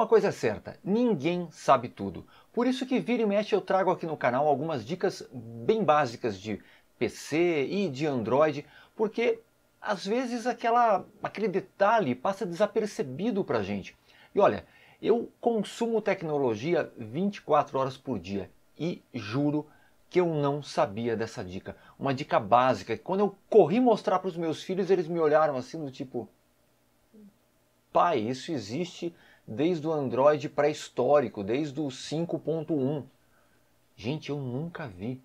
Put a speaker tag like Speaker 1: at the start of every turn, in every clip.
Speaker 1: Uma coisa é certa, ninguém sabe tudo. Por isso que vira e mexe eu trago aqui no canal algumas dicas bem básicas de PC e de Android, porque às vezes aquela, aquele detalhe passa desapercebido para gente. E olha, eu consumo tecnologia 24 horas por dia e juro que eu não sabia dessa dica. Uma dica básica que quando eu corri mostrar para os meus filhos, eles me olharam assim do tipo: "Pai, isso existe desde o Android pré-histórico, desde o 5.1. Gente, eu nunca vi.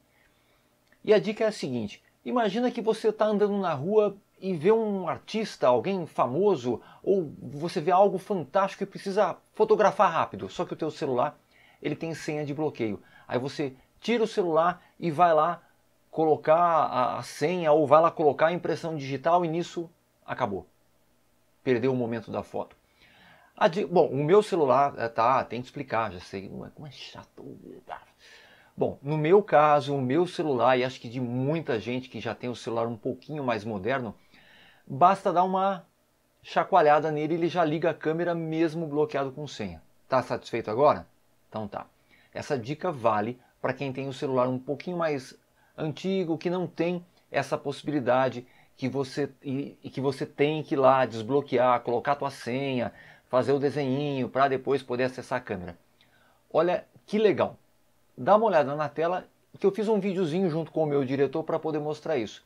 Speaker 1: E a dica é a seguinte: imagina que você está andando na rua e vê um artista, alguém famoso, ou você vê algo fantástico e precisa fotografar rápido, só que o teu celular ele tem senha de bloqueio. Aí você tira o celular e vai lá colocar a, a senha ou vai lá colocar a impressão digital e nisso acabou. Perdeu o momento da foto bom, o meu celular, eh, tá, tem que explicar, já sei, como é chato. Bom, no meu caso, o meu celular, e acho que de muita gente que já tem o celular um pouquinho mais moderno, basta dar uma chacoalhada nele, ele já liga a câmera mesmo bloqueado com senha. Tá satisfeito agora? Então tá. Essa dica vale para quem tem o um celular um pouquinho mais antigo, que não tem essa possibilidade que você e, e que você tem que ir lá desbloquear, colocar a tua senha, fazer o desenho para depois poder acessar a câmera. Olha que legal. Dá uma olhada na tela que eu fiz um videozinho junto com o meu diretor para poder mostrar isso.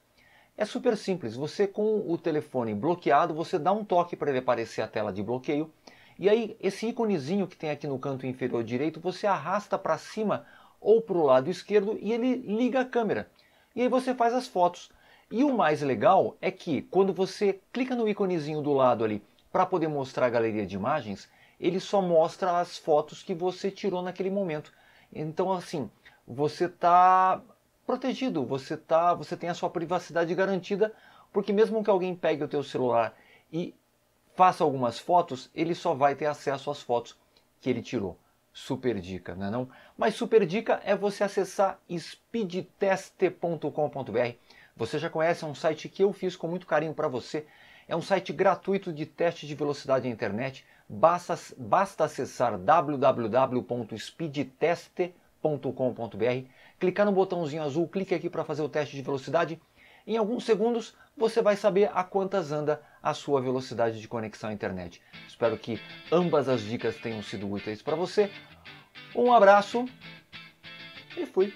Speaker 1: É super simples, você com o telefone bloqueado, você dá um toque para ele aparecer a tela de bloqueio, e aí esse íconezinho que tem aqui no canto inferior direito, você arrasta para cima ou para o lado esquerdo e ele liga a câmera. E aí você faz as fotos. E o mais legal é que quando você clica no íconezinho do lado ali para poder mostrar a galeria de imagens, ele só mostra as fotos que você tirou naquele momento. Então, assim, você está protegido, você tá, você tem a sua privacidade garantida, porque mesmo que alguém pegue o teu celular e faça algumas fotos, ele só vai ter acesso às fotos que ele tirou. Super dica, não é não? Mas super dica é você acessar speedtest.com.br. Você já conhece é um site que eu fiz com muito carinho para você é um site gratuito de teste de velocidade na internet. Basta, basta acessar www.speedtest.com.br, clicar no botãozinho azul, clique aqui para fazer o teste de velocidade. Em alguns segundos você vai saber a quantas anda a sua velocidade de conexão à internet. Espero que ambas as dicas tenham sido úteis para você. Um abraço e fui!